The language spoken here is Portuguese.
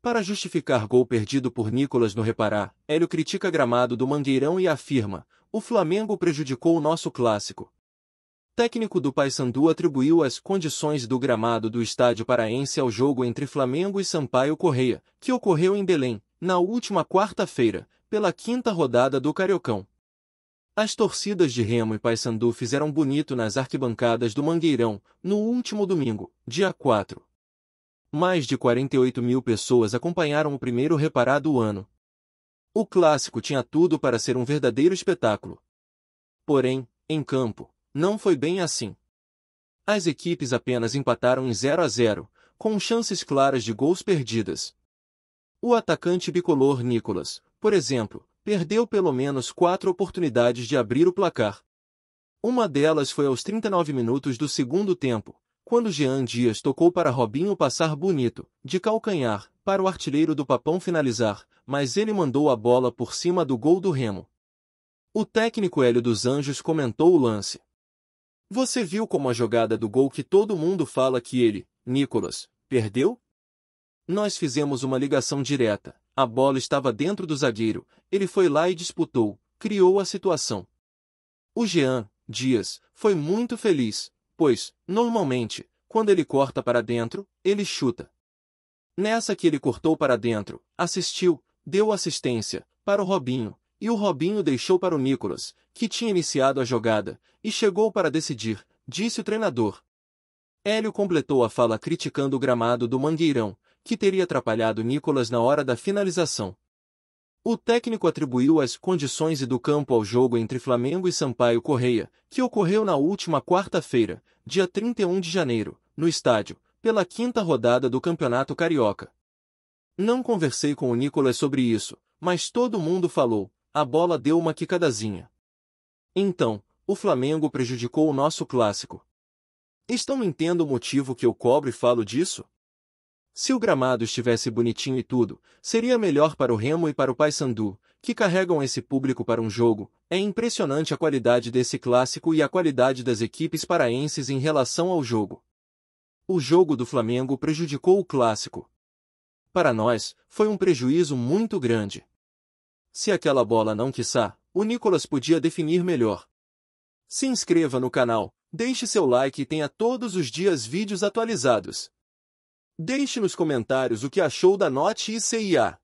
Para justificar gol perdido por Nicolas no Repará, Hélio critica gramado do Mangueirão e afirma: o Flamengo prejudicou o nosso clássico. Técnico do Paysandu atribuiu as condições do gramado do estádio paraense ao jogo entre Flamengo e Sampaio Correia, que ocorreu em Belém, na última quarta-feira, pela quinta rodada do Cariocão. As torcidas de Remo e Paysandu fizeram bonito nas arquibancadas do Mangueirão, no último domingo, dia 4 mais de 48 mil pessoas acompanharam o primeiro reparado ano. O clássico tinha tudo para ser um verdadeiro espetáculo. Porém, em campo, não foi bem assim. As equipes apenas empataram em 0 a 0, com chances claras de gols perdidas. O atacante bicolor Nicolas, por exemplo, perdeu pelo menos quatro oportunidades de abrir o placar. Uma delas foi aos 39 minutos do segundo tempo, quando Jean Dias tocou para Robinho passar bonito, de calcanhar, para o artilheiro do Papão finalizar, mas ele mandou a bola por cima do gol do Remo. O técnico Hélio dos Anjos comentou o lance. Você viu como a jogada do gol que todo mundo fala que ele, Nicolas, perdeu? Nós fizemos uma ligação direta, a bola estava dentro do zagueiro, ele foi lá e disputou, criou a situação. O Jean, Dias, foi muito feliz, pois, normalmente, quando ele corta para dentro, ele chuta. Nessa que ele cortou para dentro, assistiu, deu assistência, para o Robinho, e o Robinho deixou para o Nicolas, que tinha iniciado a jogada, e chegou para decidir, disse o treinador. Hélio completou a fala criticando o gramado do Mangueirão, que teria atrapalhado Nicolas na hora da finalização, o técnico atribuiu as condições e do campo ao jogo entre Flamengo e Sampaio Correia, que ocorreu na última quarta-feira, dia 31 de janeiro, no estádio, pela quinta rodada do Campeonato Carioca. Não conversei com o Nicolas sobre isso, mas todo mundo falou, a bola deu uma quicadazinha. Então, o Flamengo prejudicou o nosso clássico. Estão entendendo o motivo que eu cobro e falo disso? Se o gramado estivesse bonitinho e tudo, seria melhor para o Remo e para o Paysandu, que carregam esse público para um jogo. É impressionante a qualidade desse clássico e a qualidade das equipes paraenses em relação ao jogo. O jogo do Flamengo prejudicou o clássico. Para nós, foi um prejuízo muito grande. Se aquela bola não quiçá, o Nicolas podia definir melhor. Se inscreva no canal, deixe seu like e tenha todos os dias vídeos atualizados. Deixe nos comentários o que achou da Note ICIA.